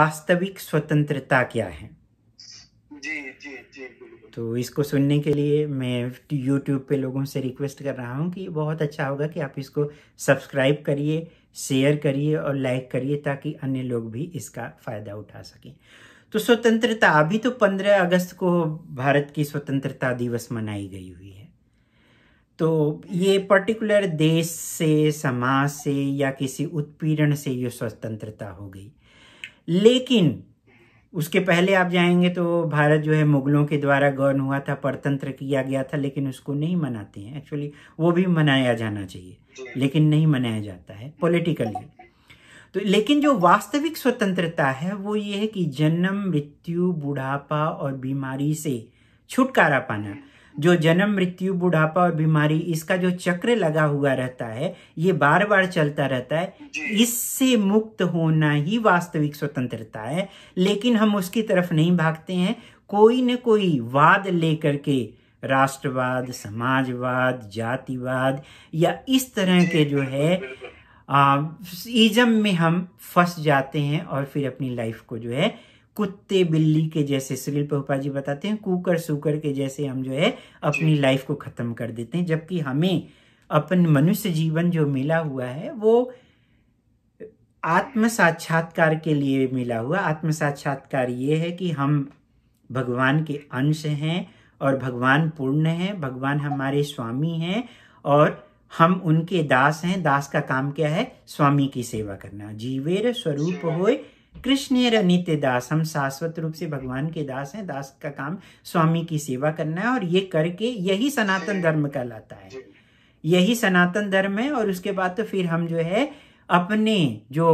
वास्तविक स्वतंत्रता क्या है जी जी जी तो इसको सुनने के लिए मैं YouTube पे लोगों से रिक्वेस्ट कर रहा हूँ कि बहुत अच्छा होगा कि आप इसको सब्सक्राइब करिए शेयर करिए और लाइक करिए ताकि अन्य लोग भी इसका फ़ायदा उठा सकें तो स्वतंत्रता अभी तो 15 अगस्त को भारत की स्वतंत्रता दिवस मनाई गई हुई है तो ये पर्टिकुलर देश से समाज से या किसी उत्पीड़न से ये स्वतंत्रता हो गई लेकिन उसके पहले आप जाएंगे तो भारत जो है मुगलों के द्वारा गर्न हुआ था परतंत्र किया गया था लेकिन उसको नहीं मनाते हैं एक्चुअली वो भी मनाया जाना चाहिए लेकिन नहीं मनाया जाता है पॉलिटिकली तो लेकिन जो वास्तविक स्वतंत्रता है वो ये है कि जन्म मृत्यु बुढ़ापा और बीमारी से छुटकारा पाना जो जन्म मृत्यु बुढ़ापा और बीमारी इसका जो चक्र लगा हुआ रहता है ये बार बार चलता रहता है इससे मुक्त होना ही वास्तविक स्वतंत्रता है लेकिन हम उसकी तरफ नहीं भागते हैं कोई न कोई वाद लेकर के राष्ट्रवाद समाजवाद जातिवाद या इस तरह के जो है आ, इजम में हम फंस जाते हैं और फिर अपनी लाइफ को जो है कुत्ते बिल्ली के जैसे सुनील पोपा जी बताते हैं कुकर सुकर के जैसे हम जो है अपनी लाइफ को ख़त्म कर देते हैं जबकि हमें अपन मनुष्य जीवन जो मिला हुआ है वो आत्म साक्षात्कार के लिए मिला हुआ आत्म साक्षात्कार ये है कि हम भगवान के अंश हैं और भगवान पूर्ण हैं भगवान हमारे स्वामी हैं और हम उनके दास हैं दास का काम क्या है स्वामी की सेवा करना जीवेर स्वरूप होए कृष्ण नित्य दास हम शाश्वत रूप से भगवान के दास हैं दास का काम स्वामी की सेवा करना है और ये करके यही सनातन धर्म कहलाता है यही सनातन धर्म है और उसके बाद तो फिर हम जो है अपने जो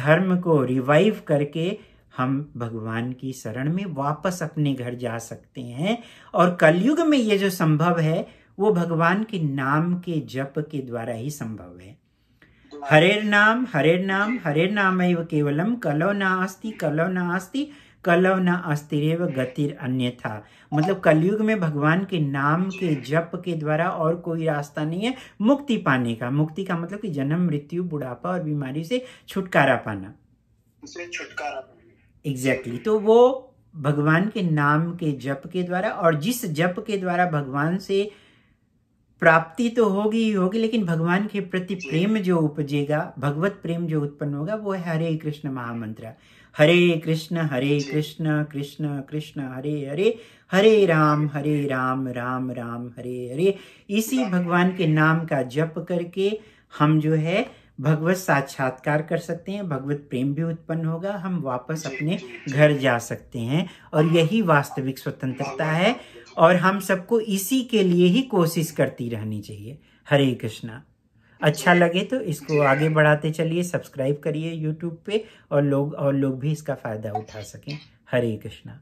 धर्म को रिवाइव करके हम भगवान की शरण में वापस अपने घर जा सकते हैं और कलयुग में ये जो संभव है वो भगवान के नाम के जप के द्वारा ही संभव है नाम हरेर नाम हरेर नाम केवलम नास्ति कलौ नास्ति कलौ न अस्तिरव गतिर अन्यथा मतलब कलयुग में भगवान के नाम के जप के द्वारा और कोई रास्ता नहीं है मुक्ति पाने का मुक्ति का मतलब कि जन्म मृत्यु बुढ़ापा और बीमारी से छुटकारा पाना छुटकारा एग्जैक्टली exactly. तो वो भगवान के नाम के जप के द्वारा और जिस जप के द्वारा भगवान से प्राप्ति तो होगी ही होगी लेकिन भगवान के प्रति प्रेम जो उपजेगा भगवत प्रेम जो उत्पन्न होगा वो है हरे कृष्ण महामंत्र हरे कृष्ण हरे कृष्ण कृष्ण कृष्ण हरे हरे हरे राम हरे राम राम राम हरे हरे इसी भगवान के नाम का जप करके हम जो है भगवत साक्षात्कार कर सकते हैं भगवत प्रेम भी उत्पन्न होगा हम वापस अपने घर जा सकते हैं और यही वास्तविक स्वतंत्रता है और हम सबको इसी के लिए ही कोशिश करती रहनी चाहिए हरे कृष्णा अच्छा लगे तो इसको आगे बढ़ाते चलिए सब्सक्राइब करिए यूट्यूब पे और लोग और लोग भी इसका फ़ायदा उठा सकें हरे कृष्णा